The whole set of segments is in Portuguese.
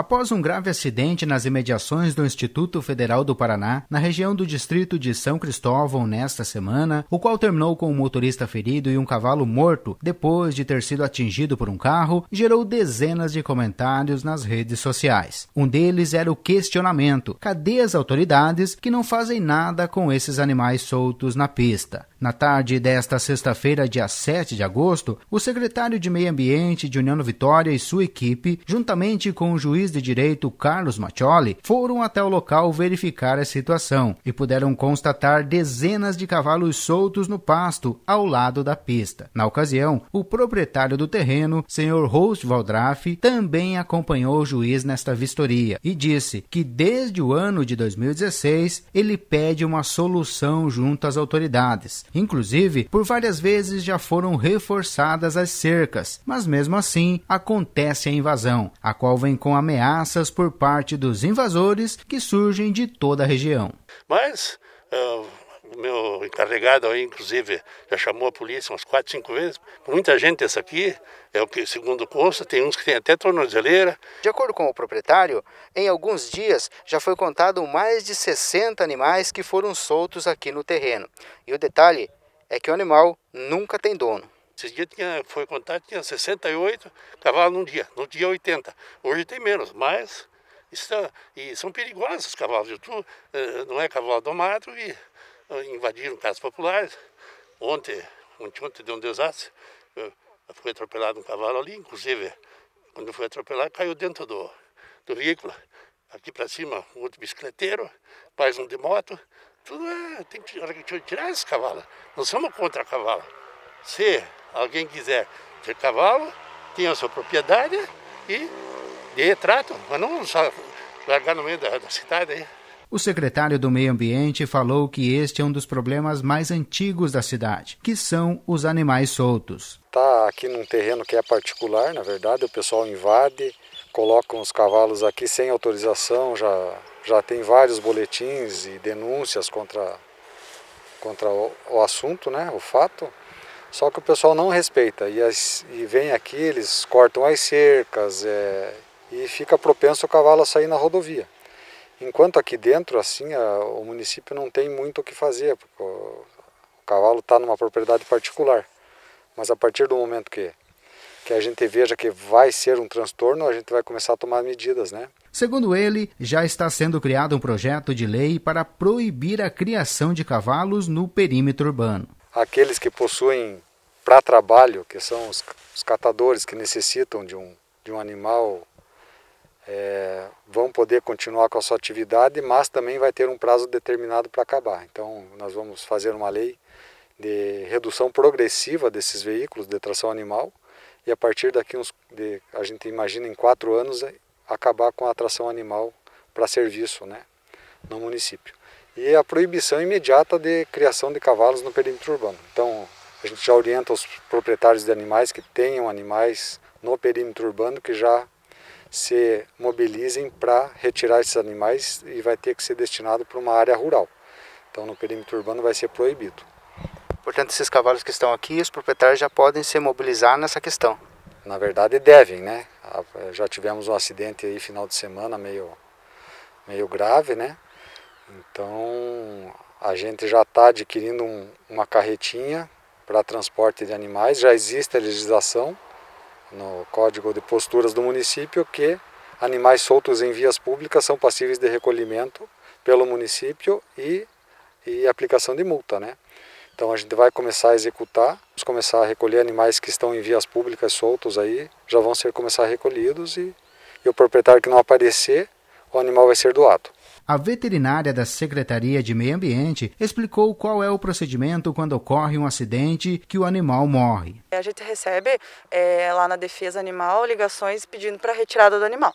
Após um grave acidente nas imediações do Instituto Federal do Paraná, na região do distrito de São Cristóvão, nesta semana, o qual terminou com um motorista ferido e um cavalo morto depois de ter sido atingido por um carro, gerou dezenas de comentários nas redes sociais. Um deles era o questionamento: cadê as autoridades que não fazem nada com esses animais soltos na pista? Na tarde desta sexta-feira, dia 7 de agosto, o secretário de Meio Ambiente de União Vitória e sua equipe, juntamente com o juiz de direito Carlos Macioli, foram até o local verificar a situação e puderam constatar dezenas de cavalos soltos no pasto ao lado da pista. Na ocasião, o proprietário do terreno, senhor Host Valdraff, também acompanhou o juiz nesta vistoria e disse que desde o ano de 2016 ele pede uma solução junto às autoridades Inclusive, por várias vezes já foram reforçadas as cercas, mas mesmo assim acontece a invasão, a qual vem com ameaças por parte dos invasores que surgem de toda a região. Mas. Ah, o meu encarregado aí, inclusive, já chamou a polícia umas quatro, cinco vezes. Muita gente essa aqui, é o que segundo consta, tem uns que tem até tornozeleira. De acordo com o proprietário, em alguns dias já foi contado mais de 60 animais que foram soltos aqui no terreno. E o detalhe é que o animal nunca tem dono. Esses dias tinha, foi contado, tinha 68 cavalos num dia, no dia 80. Hoje tem menos, mas está, e são perigosos os cavalos tu, eh, não é cavalo domado e invadiram casas populares. Ontem, ontem, ontem deu um desastre, foi atropelado um cavalo ali, inclusive, quando foi atropelado, caiu dentro do, do veículo. Aqui para cima, um outro bicicleteiro, mais um de moto. Tudo é, tem que tirar esse cavalo. Não somos contra cavalo. Se alguém quiser ter cavalo, tenha a sua propriedade e dê trato, mas não só largar no meio da, da cidade aí. O secretário do Meio Ambiente falou que este é um dos problemas mais antigos da cidade, que são os animais soltos. Está aqui num terreno que é particular, na verdade, o pessoal invade, colocam os cavalos aqui sem autorização, já, já tem vários boletins e denúncias contra, contra o, o assunto, né, o fato. Só que o pessoal não respeita e, as, e vem aqui, eles cortam as cercas é, e fica propenso o cavalo a sair na rodovia. Enquanto aqui dentro, assim, a, o município não tem muito o que fazer, porque o, o cavalo está numa propriedade particular. Mas a partir do momento que, que a gente veja que vai ser um transtorno, a gente vai começar a tomar medidas, né? Segundo ele, já está sendo criado um projeto de lei para proibir a criação de cavalos no perímetro urbano. Aqueles que possuem para trabalho, que são os, os catadores que necessitam de um, de um animal é, vão poder continuar com a sua atividade, mas também vai ter um prazo determinado para acabar. Então, nós vamos fazer uma lei de redução progressiva desses veículos de tração animal e a partir daqui uns, de, a gente imagina em quatro anos é, acabar com a tração animal para serviço, né, no município. E a proibição imediata de criação de cavalos no perímetro urbano. Então, a gente já orienta os proprietários de animais que tenham animais no perímetro urbano que já se mobilizem para retirar esses animais e vai ter que ser destinado para uma área rural. Então no perímetro urbano vai ser proibido. Portanto, esses cavalos que estão aqui, os proprietários já podem se mobilizar nessa questão. Na verdade devem, né? Ah, já tivemos um acidente aí final de semana meio, meio grave, né? Então a gente já está adquirindo um, uma carretinha para transporte de animais, já existe a legislação no Código de Posturas do município que animais soltos em vias públicas são passíveis de recolhimento pelo município e, e aplicação de multa, né? Então a gente vai começar a executar, vamos começar a recolher animais que estão em vias públicas soltos aí, já vão ser começar recolhidos e, e o proprietário que não aparecer, o animal vai ser doado. A veterinária da Secretaria de Meio Ambiente explicou qual é o procedimento quando ocorre um acidente que o animal morre. É, a gente recebe é, lá na defesa animal ligações pedindo para a retirada do animal.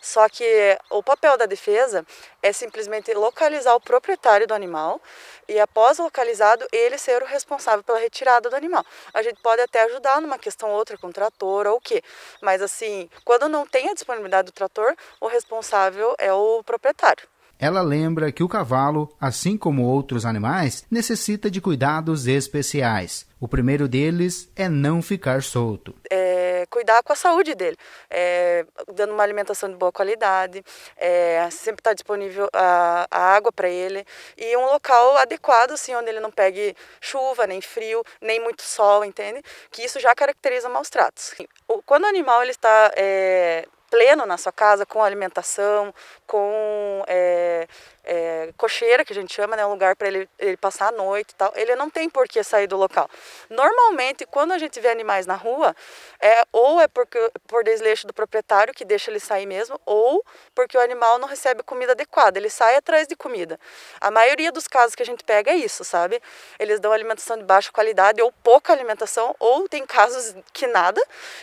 Só que o papel da defesa é simplesmente localizar o proprietário do animal e, após localizado, ele ser o responsável pela retirada do animal. A gente pode até ajudar numa questão ou outra com o trator ou o quê, mas assim, quando não tem a disponibilidade do trator, o responsável é o proprietário. Ela lembra que o cavalo, assim como outros animais, necessita de cuidados especiais. O primeiro deles é não ficar solto. É, cuidar com a saúde dele, é, dando uma alimentação de boa qualidade, é, sempre estar tá disponível a, a água para ele e um local adequado, assim, onde ele não pegue chuva, nem frio, nem muito sol, entende? Que isso já caracteriza maus tratos. Quando o animal ele está é, pleno na sua casa, com alimentação, com é, é, cocheira, que a gente chama, né, um lugar para ele, ele passar a noite e tal, ele não tem por que sair do local. Normalmente, quando a gente vê animais na rua, é, ou é porque, por desleixo do proprietário que deixa ele sair mesmo, ou porque o animal não recebe comida adequada, ele sai atrás de comida. A maioria dos casos que a gente pega é isso, sabe? Eles dão alimentação de baixa qualidade ou pouca alimentação, ou tem casos que nada,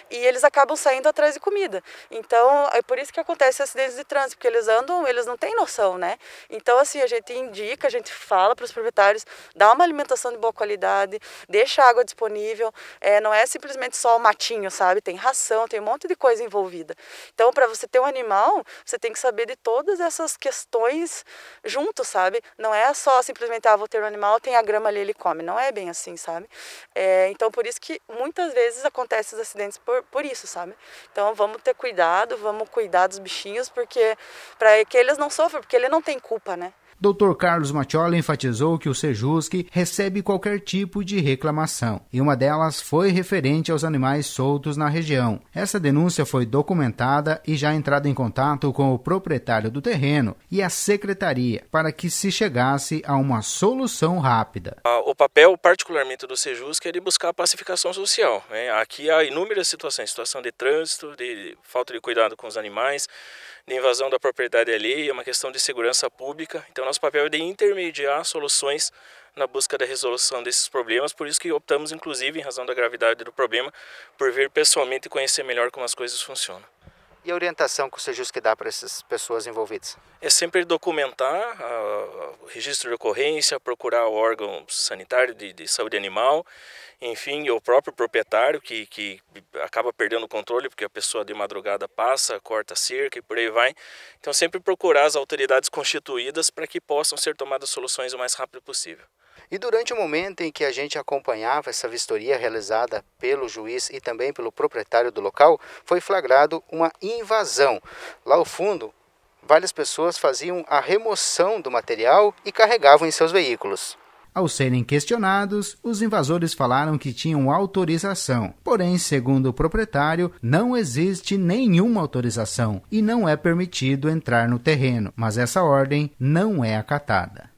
e eles acabam saindo atrás de comida. Então, é por isso que acontece acidentes de trânsito, porque eles andam, eles não têm noção, né? Então, assim, a gente indica, a gente fala para os proprietários, dá uma alimentação de boa qualidade, deixa água disponível, é, não é simplesmente só o matinho, sabe? Tem ração, tem um monte de coisa envolvida. Então, para você ter um animal, você tem que saber de todas essas questões junto, sabe? Não é só simplesmente, ah, vou ter um animal, tem a grama ali, ele come. Não é bem assim, sabe? É, então, por isso que muitas vezes acontecem os acidentes por, por isso, sabe? Então, vamos ter cuidado, vamos cuidar dos bichinhos, porque para que eles não sofram, porque ele não tem culpa né? Doutor né? Dr. Carlos Matiola enfatizou que o Sejusque recebe qualquer tipo de reclamação, e uma delas foi referente aos animais soltos na região. Essa denúncia foi documentada e já entrada em contato com o proprietário do terreno e a secretaria para que se chegasse a uma solução rápida. O papel, particularmente do Sejusque é de buscar a pacificação social. Né? Aqui há inúmeras situações, situação de trânsito, de falta de cuidado com os animais, de invasão da propriedade alheia, é uma questão de segurança pública. Então, nosso papel é de intermediar soluções na busca da resolução desses problemas, por isso que optamos, inclusive, em razão da gravidade do problema, por vir pessoalmente conhecer melhor como as coisas funcionam e a orientação que o Sejusc dá para essas pessoas envolvidas? É sempre documentar ah, o registro de ocorrência, procurar o órgão sanitário de, de saúde animal, enfim, o próprio proprietário que, que acaba perdendo o controle porque a pessoa de madrugada passa, corta cerca e por aí vai. Então sempre procurar as autoridades constituídas para que possam ser tomadas soluções o mais rápido possível. E durante o momento em que a gente acompanhava essa vistoria realizada pelo juiz e também pelo proprietário do local, foi flagrado uma invasão. Lá ao fundo, várias pessoas faziam a remoção do material e carregavam em seus veículos. Ao serem questionados, os invasores falaram que tinham autorização, porém, segundo o proprietário, não existe nenhuma autorização e não é permitido entrar no terreno, mas essa ordem não é acatada.